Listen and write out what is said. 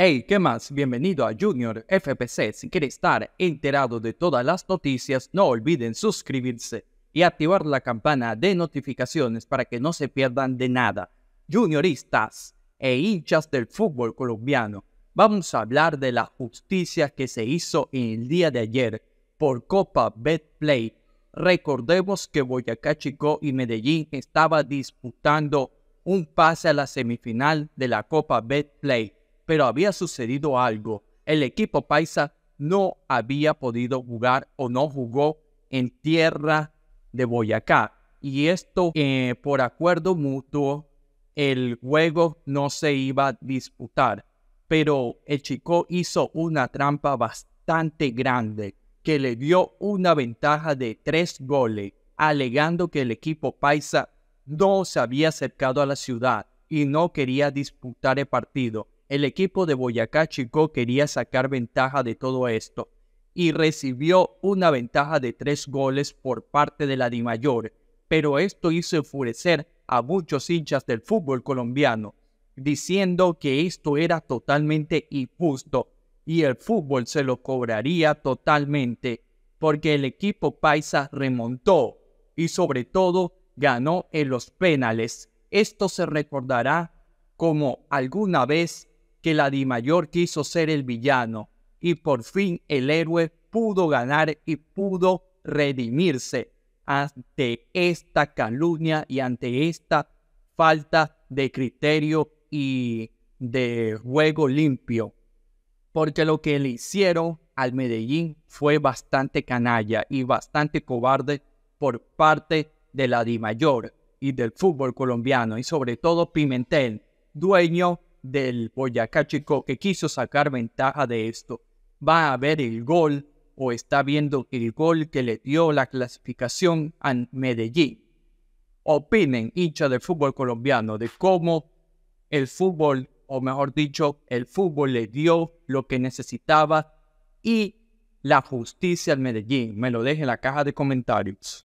Hey, ¿qué más? Bienvenido a Junior FPC. Si quieres estar enterado de todas las noticias, no olviden suscribirse y activar la campana de notificaciones para que no se pierdan de nada. Junioristas e hinchas del fútbol colombiano, vamos a hablar de la justicia que se hizo en el día de ayer por Copa Betplay. Recordemos que Boyacá Chico y Medellín estaba disputando un pase a la semifinal de la Copa Betplay pero había sucedido algo. El equipo paisa no había podido jugar o no jugó en tierra de Boyacá. Y esto eh, por acuerdo mutuo, el juego no se iba a disputar. Pero el chico hizo una trampa bastante grande que le dio una ventaja de tres goles, alegando que el equipo paisa no se había acercado a la ciudad y no quería disputar el partido. El equipo de Boyacá Chico quería sacar ventaja de todo esto y recibió una ventaja de tres goles por parte de la Dimayor, pero esto hizo enfurecer a muchos hinchas del fútbol colombiano, diciendo que esto era totalmente injusto y el fútbol se lo cobraría totalmente, porque el equipo paisa remontó y sobre todo ganó en los penales. Esto se recordará como alguna vez que la Di Mayor quiso ser el villano y por fin el héroe pudo ganar y pudo redimirse ante esta calumnia y ante esta falta de criterio y de juego limpio. Porque lo que le hicieron al Medellín fue bastante canalla y bastante cobarde por parte de la Di Mayor y del fútbol colombiano y sobre todo Pimentel, dueño del Boyacá Chico que quiso sacar ventaja de esto. Va a ver el gol o está viendo el gol que le dio la clasificación a Medellín. Opinen, hincha del fútbol colombiano, de cómo el fútbol, o mejor dicho, el fútbol le dio lo que necesitaba y la justicia al Medellín. Me lo deje en la caja de comentarios.